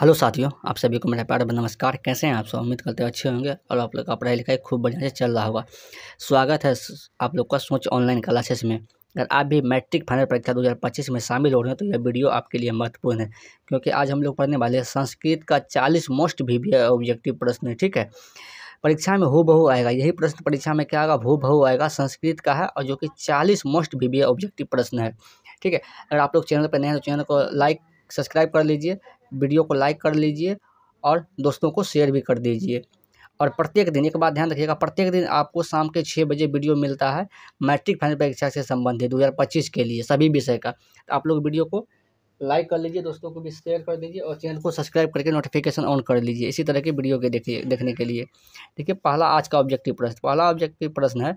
hello साथियों आप सभी को मेरा प्यार नमस्कार कैसे हैं आप सब उम्मीद करते हैं अच्छे होंगे और आप लोग का पढ़ाई लिखाई खूब बढ़िया से चल रहा होगा स्वागत है आप लोग का सोच ऑनलाइन क्लासेस में अगर आप भी मैट्रिक फाइनल परीक्षा 2025 में शामिल हो रहे हैं तो यह वीडियो आपके लिए महत्वपूर्ण है क्योंकि आज हम लोग पढ़ने वाले हैं संस्कृत का चालीस मोस्ट भी ऑब्जेक्टिव प्रश्न है ठीक है परीक्षा में हो बहु आएगा यही प्रश्न परीक्षा में क्या आएगा हो बहु आएगा संस्कृत का है और जो कि चालीस मोस्ट भी ऑब्जेक्टिव प्रश्न है ठीक है अगर आप लोग चैनल पर नए हैं तो चैनल को लाइक सब्सक्राइब कर लीजिए वीडियो को लाइक कर लीजिए और दोस्तों को शेयर भी कर दीजिए और प्रत्येक दिन एक बात ध्यान रखिएगा प्रत्येक दिन आपको शाम के छः बजे वीडियो मिलता है मैट्रिक फाइनल परीक्षा से संबंधित दो हज़ार पच्चीस के लिए सभी विषय का तो आप लोग वीडियो को लाइक कर लीजिए दोस्तों को भी शेयर कर दीजिए और चैनल को सब्सक्राइब करके नोटिफिकेशन ऑन कर लीजिए इसी तरह के वीडियो के देखिए देखने के लिए देखिए पहला आज का ऑब्जेक्टिव प्रश्न पहला ऑब्जेक्टिव प्रश्न है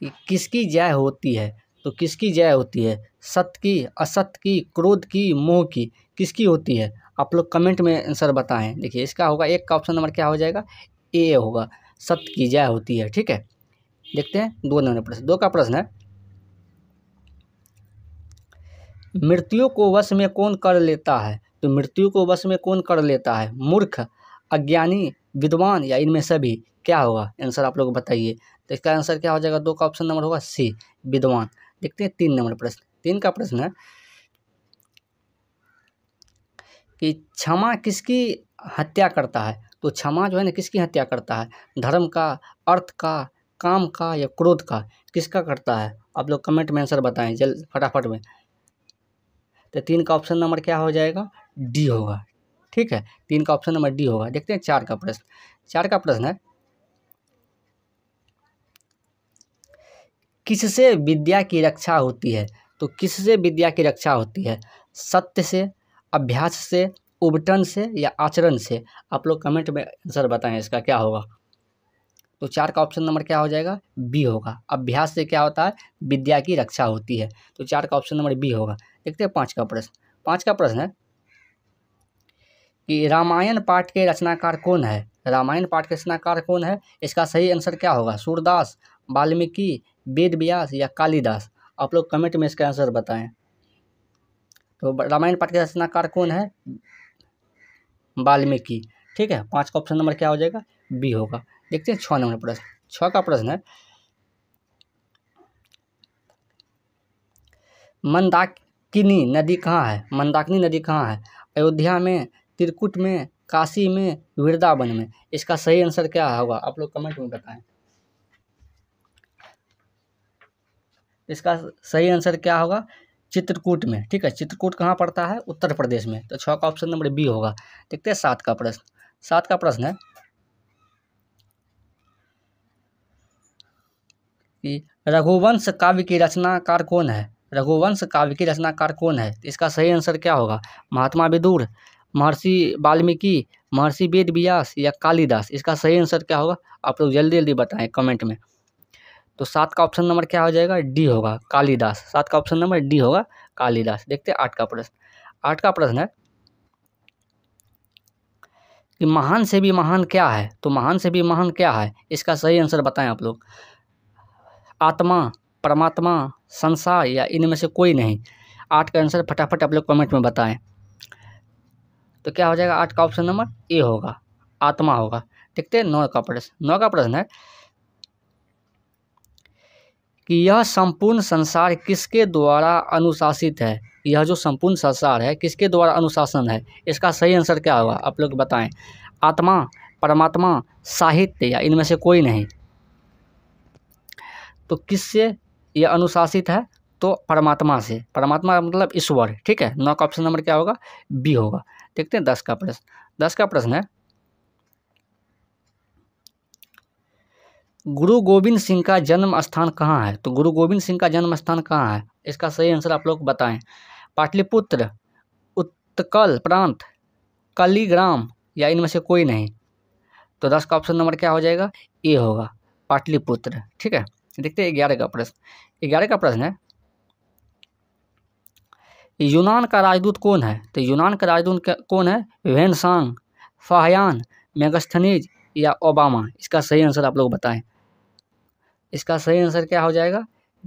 कि किसकी जय होती है तो किसकी जय होती है सत्य की असत्य की क्रोध की मोह की किसकी होती है आप लोग कमेंट में आंसर बताएं देखिए इसका होगा एक का ऑप्शन नंबर क्या हो जाएगा ए होगा सत्य की जय होती है ठीक है देखते हैं दो नंबर प्रश्न दो का प्रश्न है मृत्यु को वश में कौन कर लेता है तो मृत्यु को वश में कौन कर लेता है मूर्ख अज्ञानी विद्वान या इनमें सभी क्या होगा आंसर आप लोग बताइए तो इसका आंसर क्या हो जाएगा दो का ऑप्शन नंबर होगा सी विद्वान देखते हैं तीन नंबर प्रश्न तीन का प्रश्न है कि क्षमा किसकी हत्या करता है तो क्षमा जो है ना किसकी हत्या करता है धर्म का अर्थ का काम का या क्रोध का किसका करता है आप लोग कमेंट में आंसर बताएं जल्द फटाफट में तो तीन का ऑप्शन नंबर क्या हो जाएगा डी होगा ठीक है तीन का ऑप्शन नंबर डी होगा देखते हैं चार का प्रश्न चार का प्रश्न है किससे विद्या की रक्षा होती है तो किससे विद्या की रक्षा होती है सत्य से अभ्यास से उबटन से या आचरण से आप लोग कमेंट में आंसर बताएं इसका क्या होगा तो चार का ऑप्शन नंबर क्या हो जाएगा बी होगा अभ्यास से क्या होता है विद्या की रक्षा होती है तो चार का ऑप्शन नंबर बी होगा देखते हैं पाँच का प्रश्न पाँच का प्रश्न है कि रामायण पाठ के रचनाकार कौन है रामायण पाठ के रचनाकार कौन है इसका सही आंसर क्या होगा सूरदास वाल्मीकि वेद व्यास या कालिदास आप लोग कमेंट में इसका आंसर बताएं तो रामायण पाठ के रचनाकार कौन है वाल्मीकि ठीक है पाँच का ऑप्शन नंबर क्या हो जाएगा बी होगा देखते हैं छः नंबर प्रश्न छः का प्रश्न है मंदाकिनी नदी कहाँ है मंदाकिनी नदी कहाँ है अयोध्या में त्रिकुट में काशी में वृंदावन में इसका सही आंसर क्या होगा आप लोग कमेंट में बताएं इसका सही आंसर क्या होगा चित्रकूट में ठीक है चित्रकूट कहाँ पड़ता है उत्तर प्रदेश में तो छः का ऑप्शन नंबर बी होगा देखते हैं सात का प्रश्न सात का प्रश्न है कि रघुवंश काव्य की रचनाकार कौन है रघुवंश काव्य की रचनाकार कौन है इसका सही आंसर क्या होगा महात्मा विदुर महर्षि वाल्मीकि महर्षि वेद व्यास या कालिदास इसका सही आंसर क्या होगा आप लोग जल्दी जल्दी बताएं कमेंट में तो सात का ऑप्शन नंबर क्या हो जाएगा डी होगा कालीदास सात का ऑप्शन नंबर डी होगा कालीदास देखते आठ का प्रश्न आठ का प्रश्न है कि महान से भी महान क्या है तो महान से भी महान क्या है इसका सही आंसर बताएं आप लोग आत्मा परमात्मा संसार या इनमें से कोई नहीं आठ का आंसर फटाफट आप लोग कमेंट में बताएं तो क्या हो जाएगा आठ का ऑप्शन नंबर ए होगा आत्मा होगा देखते हैं नौ का प्रश्न नौ का प्रश्न है कि यह संपूर्ण संसार किसके द्वारा अनुशासित है यह जो संपूर्ण संसार है किसके द्वारा अनुशासन है इसका सही आंसर क्या होगा आप लोग बताएं आत्मा परमात्मा साहित्य या इनमें से कोई नहीं तो किससे यह अनुशासित है तो परमात्मा से परमात्मा का मतलब ईश्वर ठीक है नौ का ऑप्शन नंबर क्या होगा बी होगा देखते हैं दस का प्रश्न दस का प्रश्न है गुरु गोविंद सिंह का जन्म स्थान कहाँ है तो गुरु गोविंद सिंह का जन्म स्थान कहाँ है इसका सही आंसर आप लोग बताएं पाटलिपुत्र उत्कल प्रांत कलीग्राम या इनमें से कोई नहीं तो दस का ऑप्शन नंबर क्या हो जाएगा ए होगा पाटलिपुत्र ठीक है देखते हैं ग्यारह का प्रश्न ग्यारह का प्रश्न है यूनान का राजदूत कौन है तो यूनान का राजदूत कौन है वेनसांग फाहयान मेगस्थनीज या ओबामा इसका सही आंसर आप लोग बताएं इसका सही आंसर क्या हो जाएगा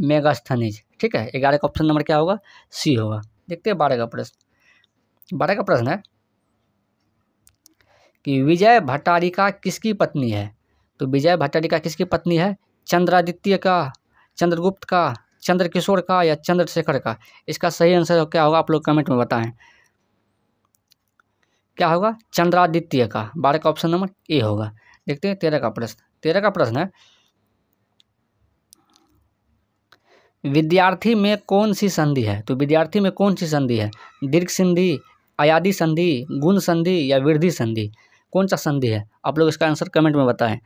मेगास्थनीज ठीक है ग्यारह का ऑप्शन नंबर क्या होगा सी होगा देखते हैं बारह का प्रश्न बारह का प्रश्न है कि विजय भट्टारिका किसकी पत्नी है तो विजय भट्टारिका किसकी पत्नी है चंद्रादित्य का चंद्रगुप्त का चंद्रकिशोर का या चंद्रशेखर का इसका सही आंसर क्या होगा आप लोग कमेंट में बताएं क्या होगा चंद्रादित्य का बारह का ऑप्शन नंबर ए होगा देखते हैं तेरह का प्रश्न तेरह का प्रश्न है विद्यार्थी में कौन सी संधि है तो विद्यार्थी में कौन सी संधि है दीर्घ संधि अयादि संधि गुण संधि या वृद्धि संधि कौन सा संधि है आप लोग इसका आंसर कमेंट में बताएं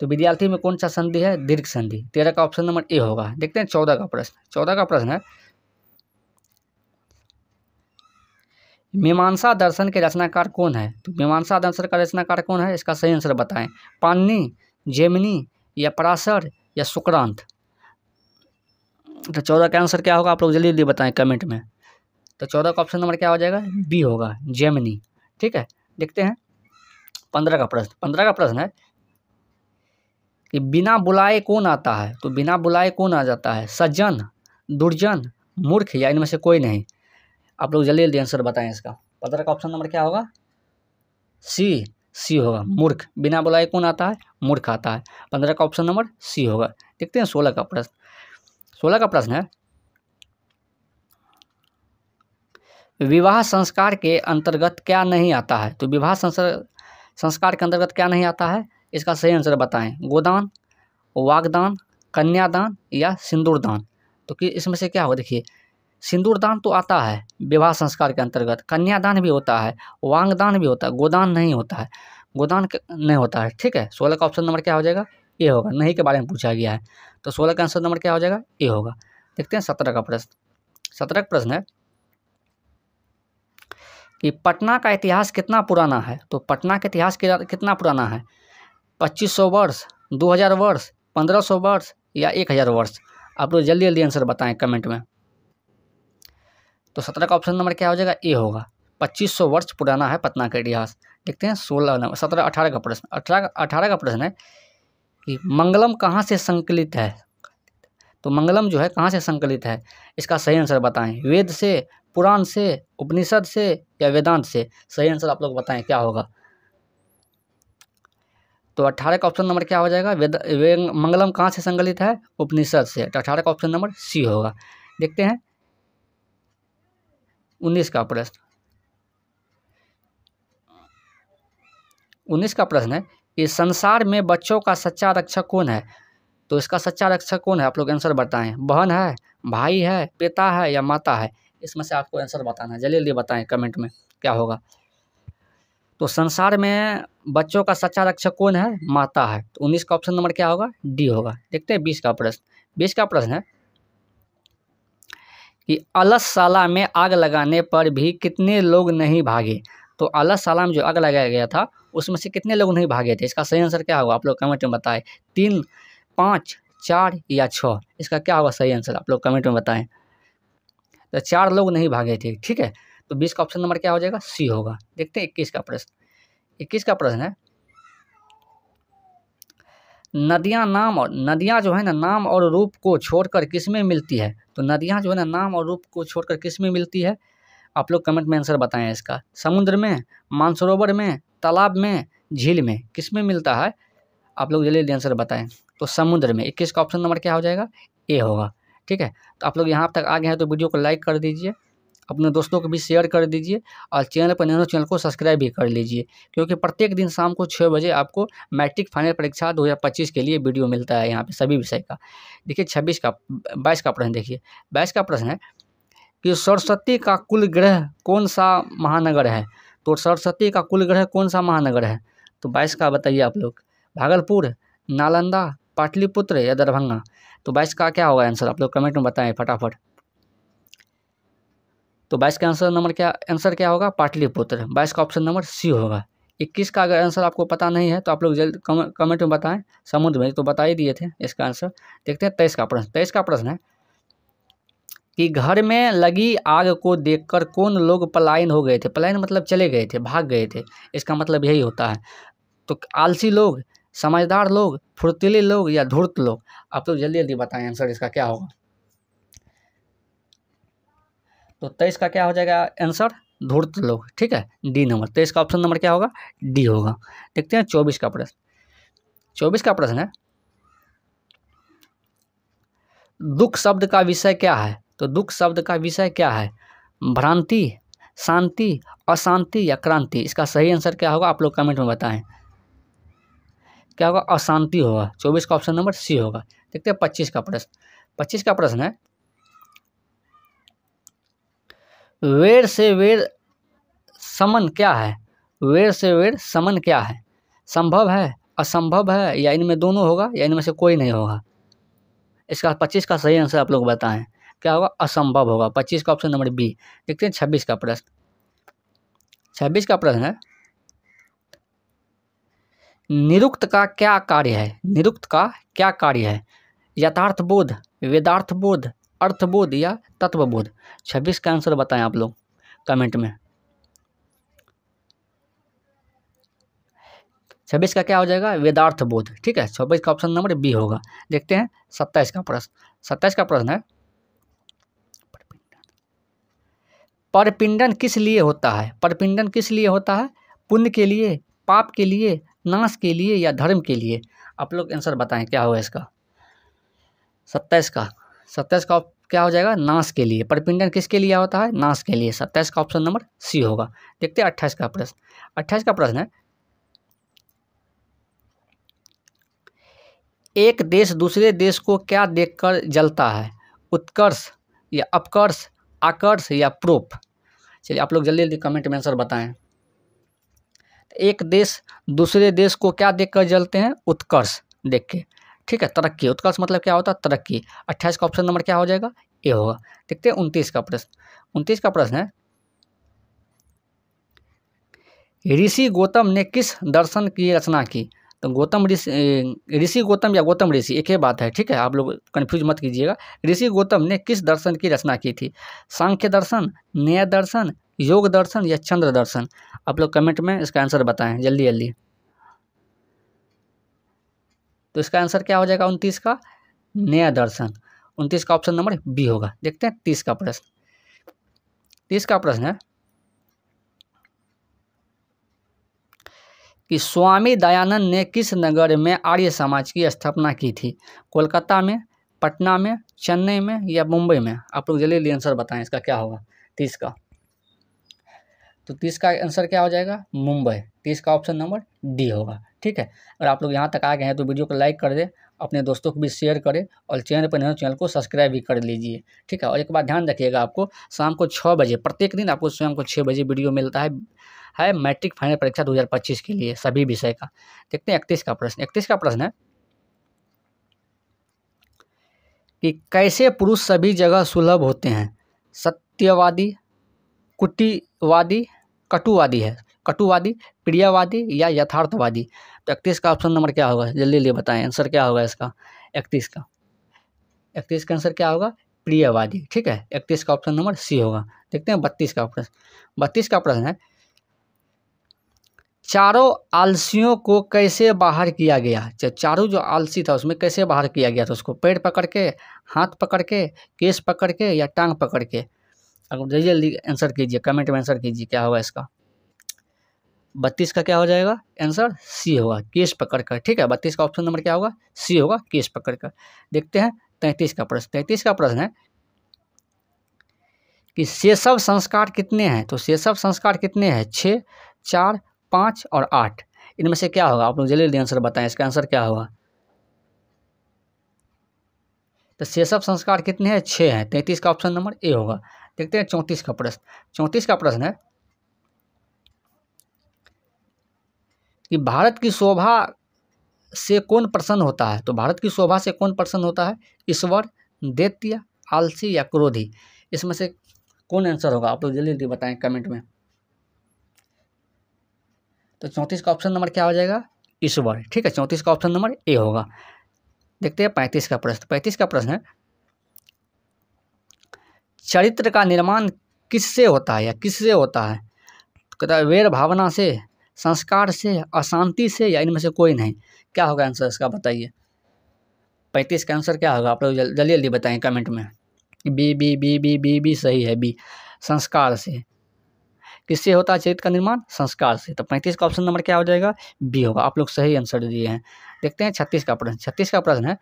तो विद्यार्थी में कौन सा संधि है दीर्घ संधि तेरह का ऑप्शन नंबर ए होगा देखते हैं चौदह का प्रश्न चौदह का प्रश्न है मीमांसा दर्शन के रचनाकार कौन है तो मीमांसा दर्शन का रचनाकार कौन है इसका सही आंसर बताएं पानी जेमिनी या पराशर या शुक्रांत तो चौदह का आंसर क्या होगा आप लोग जल्दी जल्दी बताएं कमेंट में तो चौदह का ऑप्शन नंबर क्या हो जाएगा बी होगा जेमनी ठीक है देखते हैं पंद्रह का प्रश्न पंद्रह का प्रश्न है कि बिना बुलाए कौन आता है तो बिना बुलाए कौन आ जाता है सज्जन दुर्जन मूर्ख या इनमें से कोई नहीं आप लोग जल्दी जल्दी आंसर बताएं इसका पंद्रह का ऑप्शन नंबर क्या होगा सी सी होगा मूर्ख बिना बुलाए कौन आता है मूर्ख आता है पंद्रह का ऑप्शन नंबर सी होगा देखते हैं सोलह का प्रश्न सोलह का प्रश्न है विवाह संस्कार के अंतर्गत क्या नहीं आता है तो विवाह संस्कार के अंतर्गत क्या नहीं आता है इसका सही आंसर बताएं गोदान वागदान कन्यादान या सिंदूरदान तो कि इसमें से क्या होगा देखिए सिंदूरदान तो आता है विवाह संस्कार के अंतर्गत कन्यादान भी होता है वांगदान भी होता है गोदान नहीं होता है गोदान नहीं होता है ठीक है सोलह का ऑप्शन नंबर क्या हो जाएगा ए होगा नहीं के बारे में पूछा गया है तो सोलह का आंसर नंबर क्या हो जाएगा ए होगा देखते हैं सत्रह का प्रश्न सत्रह का प्रश्न है कि पटना का इतिहास कितना पुराना है तो पटना का इतिहास कितना पुराना है पच्चीस सौ वर्ष दो हज़ार वर्ष पंद्रह सौ वर्ष या एक हज़ार वर्ष आप लोग जल्दी जल्दी आंसर बताएं कमेंट में तो सत्रह का ऑप्शन नंबर क्या हो जाएगा ए होगा पच्चीस सौ वर्ष पुराना है पटना का इतिहास देखते हैं सोलह नंबर सत्रह अठारह का प्रश्न अठारह अठारह का प्रश्न है कि मंगलम कहाँ से संकलित है तो मंगलम जो है कहाँ से संकलित है इसका सही आंसर बताएं वेद से पुराण से उपनिषद से या वेदांत से सही आंसर आप लोग बताएं क्या होगा तो अट्ठारह का ऑप्शन नंबर क्या हो जाएगा वेद वे, मंगलम कहाँ से संकलित है उपनिषद से तो अठारह का ऑप्शन नंबर सी होगा देखते हैं उन्नीस का प्रश्न उन्नीस का प्रश्न है कि संसार में बच्चों का सच्चा रक्षक कौन है तो इसका सच्चा रक्षक कौन है आप लोग आंसर बताएं बहन है भाई है पिता है या माता है इसमें से आपको आंसर बताना है जल्दी जल्दी बताएं कमेंट में क्या होगा तो संसार में बच्चों का सच्चा रक्षक कौन है माता है तो उन्नीस का ऑप्शन नंबर क्या होगा डी होगा देखते हैं बीस का प्रश्न बीस का प्रश्न है कि अलसशाला में आग लगाने पर भी कितने लोग नहीं भागे तो अल्लाह सलाम जो आग लगाया गया था उसमें से कितने लोग नहीं भागे थे इसका सही आंसर क्या होगा आप लोग कमेंट में बताएं तीन पाँच चार या छः इसका क्या होगा सही आंसर आप लोग कमेंट में बताएं तो चार लोग नहीं भागे थे ठीक है तो बीस का ऑप्शन नंबर क्या हो जाएगा सी होगा देखते हैं इक्कीस का प्रश्न इक्कीस का प्रश्न है नदियाँ नाम और नदियाँ जो है ना नाम और रूप को छोड़कर किसमें मिलती है तो नदियाँ जो है ना नाम और रूप को छोड़कर किसमें मिलती है आप लोग कमेंट में आंसर बताएं इसका समुद्र में मानसरोवर में तालाब में झील में किस में मिलता है आप लोग जल्दी आंसर बताएं तो समुद्र में इक्कीस का ऑप्शन नंबर क्या हो जाएगा ए होगा ठीक है तो आप लोग यहाँ तक आ गए हैं तो वीडियो को लाइक कर दीजिए अपने दोस्तों को भी शेयर कर दीजिए और चैनल पर नैनो चैनल तो को सब्सक्राइब भी कर लीजिए क्योंकि प्रत्येक दिन शाम को छः बजे आपको मैट्रिक फाइनल परीक्षा 2025 के लिए वीडियो मिलता है यहाँ पे सभी विषय का देखिए 26 का 22 का प्रश्न देखिए 22 का प्रश्न है कि सरस्वती का कुल ग्रह कौन सा महानगर है तो सरस्वती का कुल ग्रह कौन सा महानगर है तो बाईस का बताइए आप लोग भागलपुर नालंदा पाटलिपुत्र या दरभंगा तो बाईस का क्या होगा आंसर आप लोग कमेंट में बताएं फटाफट तो बाईस का आंसर नंबर क्या आंसर क्या होगा पाटलिपुत्र बाईस का ऑप्शन नंबर सी होगा इक्कीस का अगर आंसर आपको पता नहीं है तो आप लोग जल्द कमेंट में बताएं समुद्र में तो बता ही दिए थे इसका आंसर देखते हैं तेईस का प्रश्न तेईस का प्रश्न है कि घर में लगी आग को देखकर कौन लोग पलायन हो गए थे पलायन मतलब चले गए थे भाग गए थे इसका मतलब यही होता है तो आलसी लोग समझदार लोग फुर्तीले लोग या धूर्त लोग आप तो जल्दी जल्दी बताएं आंसर इसका क्या होगा तो तेईस का क्या हो जाएगा आंसर धूर्त लोग ठीक है डी नंबर तेईस का ऑप्शन नंबर क्या होगा डी होगा देखते हैं चौबीस का प्रश्न चौबीस का प्रश्न है दुख शब्द का विषय क्या है तो दुख शब्द का विषय क्या है भ्रांति शांति अशांति या क्रांति इसका सही आंसर क्या होगा आप लोग कमेंट में बताएं क्या होगा अशांति होगा चौबीस का ऑप्शन नंबर सी होगा देखते हैं पच्चीस का प्रश्न पच्चीस का प्रश्न है वेर से वेर समन क्या है वेर से वेर समन क्या है संभव है असंभव है या इनमें दोनों होगा या इनमें से कोई नहीं होगा इसका पच्चीस का सही आंसर आप लोग बताएं क्या होगा असंभव होगा पच्चीस का ऑप्शन नंबर बी देखते हैं छब्बीस का प्रश्न छब्बीस का प्रश्न है निरुक्त का क्या कार्य है निरुक्त का क्या कार्य है यथार्थ बोध वेदार्थ बोध अर्थबोध या तत्वबोध छब्बीस का आंसर बताएं आप लोग कमेंट में छब्बीस का क्या हो जाएगा वेदार्थ बोध ठीक है छब्बीस का ऑप्शन नंबर बी होगा देखते हैं सत्ताईस का प्रश्न सत्ताईस का प्रश्न है परपिंडन किस लिए होता है परपिंडन किस लिए होता है पुण्य के लिए पाप के लिए नाश के लिए या धर्म के लिए आप लोग आंसर बताएं क्या होगा इसका सत्ताईस का सत्ताईस का क्या हो जाएगा नाश के लिए परपिंडन किसके लिए होता है नाश के लिए सत्ताईस का ऑप्शन नंबर सी होगा देखते हैं अट्ठाईस का प्रश्न अट्ठाईस का प्रश्न है एक देश दूसरे देश को क्या देखकर जलता है उत्कर्ष या अपकर्ष आकर्ष या प्रूफ चलिए आप लोग जल्दी जल्दी कमेंट में आंसर बताएं एक देश दूसरे देश को क्या देखकर जलते हैं उत्कर्ष देख के ठीक है तरक्की उत्कर्ष मतलब क्या होता है तरक्की अट्ठाईस का ऑप्शन नंबर क्या हो जाएगा ए होगा देखते हैं उनतीस का प्रश्न उनतीस का प्रश्न है ऋषि गौतम ने किस दर्शन की रचना की तो गौतम ऋषि ऋषि गौतम या गौतम ऋषि एक ही बात है ठीक है आप लोग कन्फ्यूज मत कीजिएगा ऋषि गौतम ने किस दर्शन की रचना की थी सांख्य दर्शन न्याय दर्शन योग दर्शन या चंद्र दर्शन आप लोग कमेंट में इसका आंसर बताएं जल्दी जल्दी तो इसका आंसर क्या हो जाएगा उनतीस का न्याय दर्शन उनतीस का ऑप्शन नंबर बी होगा देखते हैं तीस का प्रश्न तीस का प्रश्न है कि स्वामी दयानंद ने किस नगर में आर्य समाज की स्थापना की थी कोलकाता में पटना में चेन्नई में या मुंबई में आप लोग जल्दी आंसर बताएं इसका क्या होगा तीस का तो तीस का आंसर क्या हो जाएगा मुंबई तीस का ऑप्शन नंबर डी होगा ठीक है अगर आप लोग यहाँ तक आ गए हैं तो वीडियो को लाइक कर दें अपने दोस्तों को भी शेयर करें और चैनल पर नहीं तो चैनल को सब्सक्राइब भी कर लीजिए ठीक है और एक बार ध्यान रखिएगा आपको शाम को छः बजे प्रत्येक दिन आपको शाम को छः बजे वीडियो मिलता है है मैट्रिक फाइनल परीक्षा 2025 के लिए सभी विषय का देखते हैं इकतीस का प्रश्न इकतीस का प्रश्न है कि कैसे पुरुष सभी जगह सुलभ होते हैं सत्यवादी कुटीवादी कटुवादी है कटुवादी प्रियावादी या यथार्थवादी तो इकतीस का ऑप्शन नंबर क्या होगा जल्दी जल्दी बताएं आंसर क्या होगा इसका इकतीस का इकतीस का आंसर क्या होगा प्रियवादी ठीक है इकतीस का ऑप्शन नंबर सी होगा देखते हैं बत्तीस का प्रश्न बत्तीस का प्रश्न है चारों आलसियों को कैसे बाहर किया गया चारों जो आलसी था उसमें कैसे बाहर किया गया था उसको पेड़ पकड़ के हाथ पकड़ के केस पकड़ के या टांग पकड़ के अगर जल्दी जल्दी आंसर कीजिए कमेंट में आंसर कीजिए क्या होगा इसका बत्तीस का क्या हो जाएगा आंसर सी होगा केस पकड़ कर ठीक है बत्तीस का ऑप्शन नंबर क्या होगा सी होगा केस पकड़ कर देखते हैं तैंतीस का प्रश्न तैंतीस का प्रश्न है कि शेषव संस्कार कितने हैं तो शेषव संस्कार कितने हैं छः चार पाँच और आठ इनमें से क्या होगा आप लोग जल्दी जल्दी आंसर बताएं इसका आंसर क्या होगा तो शेषव संस्कार कितने हैं छः हैं तैंतीस का ऑप्शन नंबर ए होगा देखते हैं चौंतीस का प्रश्न चौंतीस का प्रश्न है कि भारत की शोभा से कौन प्रसन्न होता है तो भारत की शोभा से कौन प्रसन्न होता है ईश्वर दैत्य आलसी या क्रोधी इसमें से कौन आंसर होगा आप लोग जल्दी जल्दी बताएं कमेंट में तो चौंतीस का ऑप्शन नंबर क्या हो जाएगा ईश्वर ठीक है चौंतीस का ऑप्शन नंबर ए होगा देखते हैं पैंतीस का प्रश्न पैंतीस का प्रश्न है चरित्र का निर्माण किससे होता है या किससे होता है तो कहता है वेर भावना से संस्कार से अशांति से या इनमें से कोई नहीं क्या होगा आंसर इसका बताइए पैंतीस का आंसर क्या होगा आप लोग जल्दी जल्दी बताएं कमेंट में B B B B B B सही है बी संस्कार से किससे होता है चरित्र का निर्माण संस्कार से तो पैंतीस का ऑप्शन नंबर क्या हो जाएगा बी होगा आप लोग सही आंसर दिए हैं देखते हैं छत्तीस का प्रश्न छत्तीस का प्रश्न है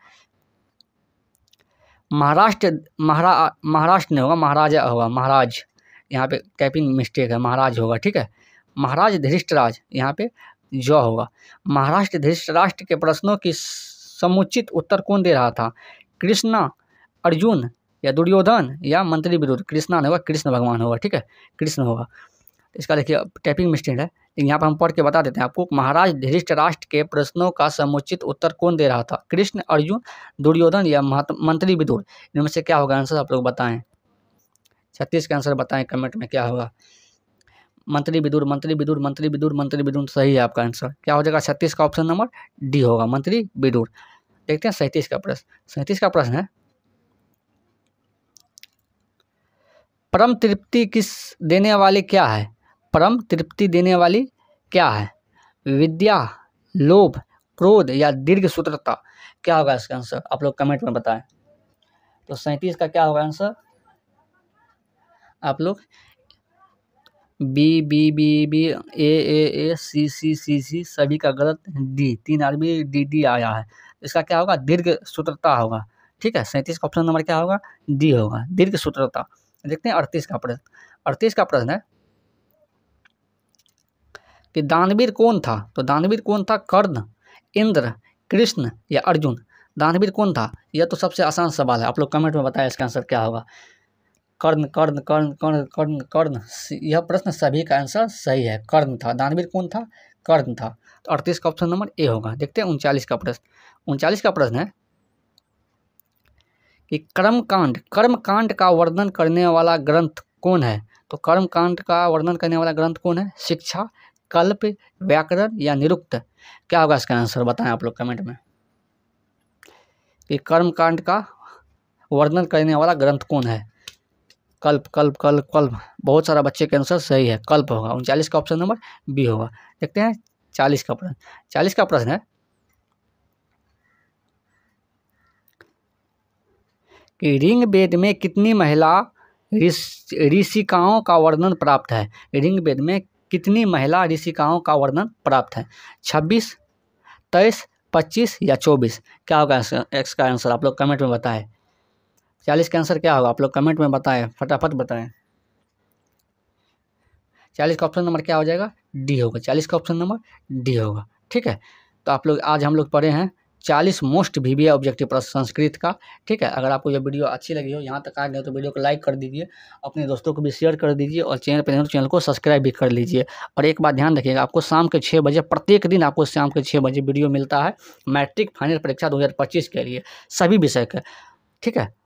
महाराष्ट्र महारा महाराष्ट्र नहीं होगा महाराजा होगा महाराज यहाँ पे कैपिंग मिस्टेक है महाराज होगा ठीक है महाराज धृष्टराज यहाँ पे ज होगा महाराष्ट्र धृष्टराष्ट्र के प्रश्नों की समुचित उत्तर कौन दे रहा था कृष्णा अर्जुन या दुर्योधन या मंत्री विरोध कृष्णा नहीं होगा कृष्ण भगवान होगा ठीक है कृष्ण होगा इसका देखिए टाइपिंग मिस्टेक है लेकिन यहाँ पर हम पढ़ के बता देते हैं आपको महाराज धृष्ट राष्ट्र के प्रश्नों का समुचित उत्तर कौन दे रहा था कृष्ण अर्जुन दुर्योधन या मंत्री विदुर इनमें से क्या होगा आंसर आप लोग बताएं छत्तीस का आंसर बताएं कमेंट में क्या होगा मंत्री विदुर मंत्री विदुर मंत्री विदुर मंत्री विदुर सही है आपका आंसर क्या हो जाएगा छत्तीस का ऑप्शन नंबर डी होगा मंत्री विदुर देखते हैं सैंतीस का प्रश्न सैंतीस का प्रश्न है परम तृप्ति किस देने वाले क्या है परम तृप्ति देने वाली क्या है विद्या लोभ क्रोध या दीर्घ सूत्रता क्या होगा इसका आंसर आप लोग कमेंट में बताएं तो सैंतीस का क्या होगा आंसर आप लोग B B B B A A A C C C C सभी का गलत डी तीन आदमी डी डी आया है इसका क्या होगा दीर्घ सूत्रता होगा ठीक है सैंतीस का ऑप्शन नंबर क्या होगा डी होगा दीर्घ सूत्रता देखते हैं अड़तीस का प्रश्न अड़तीस का प्रश्न है कि दानवीर कौन था तो दानवीर कौन था कर्ण इंद्र कृष्ण या अर्जुन दानवीर कौन था यह तो सबसे आसान सवाल है आप लोग कमेंट में बताएं इसका आंसर क्या होगा कर्ण कर्ण कर्ण कर्ण कर्ण कर्ण यह प्रश्न सभी का आंसर सही है कर्ण था दानवीर कौन था कर्ण था तो अड़तीस का ऑप्शन नंबर ए होगा देखते हैं उनचालीस का प्रश्न उनचालीस का प्रश्न है कि कर्मकांड कर्मकांड का वर्णन करने वाला ग्रंथ कौन है तो कर्मकांड का वर्णन करने वाला ग्रंथ कौन है शिक्षा कल्प व्याकरण या निरुक्त क्या होगा इसका आंसर बताएं आप लोग कमेंट में कि कर्मकांड का वर्णन करने वाला ग्रंथ कौन है कल्प कल्प कल्प कल्प बहुत सारा बच्चे के आंसर सही है कल्प होगा उनचालीस का ऑप्शन नंबर बी होगा देखते हैं चालीस का प्रश्न चालीस का प्रश्न है कि रिंग वेद में कितनी महिला ऋषिकाओं का वर्णन प्राप्त है रिंग वेद में कितनी महिला ऋषिकाओं का वर्णन प्राप्त है छब्बीस तेईस पच्चीस या चौबीस क्या होगा एक्स का आंसर आप लोग कमेंट में बताएं चालीस का आंसर क्या होगा आप लोग कमेंट में बताएं फटाफट बताएं चालीस का ऑप्शन नंबर क्या हो जाएगा डी होगा चालीस का ऑप्शन नंबर डी होगा ठीक है तो आप लोग आज हम लोग पढ़े हैं चालीस मोस्ट वी वी ऑब्जेक्टिव प्रश्न संस्कृत का ठीक है अगर आपको ये वीडियो अच्छी लगी हो यहाँ तक आ गए तो वीडियो को लाइक कर दीजिए अपने दोस्तों को भी शेयर कर दीजिए और चैनल पर तो चैनल को सब्सक्राइब भी कर लीजिए और एक बात ध्यान रखिएगा आपको शाम के छः बजे प्रत्येक दिन आपको शाम के छः बजे वीडियो मिलता है मैट्रिक फाइनल परीक्षा दो के लिए सभी विषय का ठीक है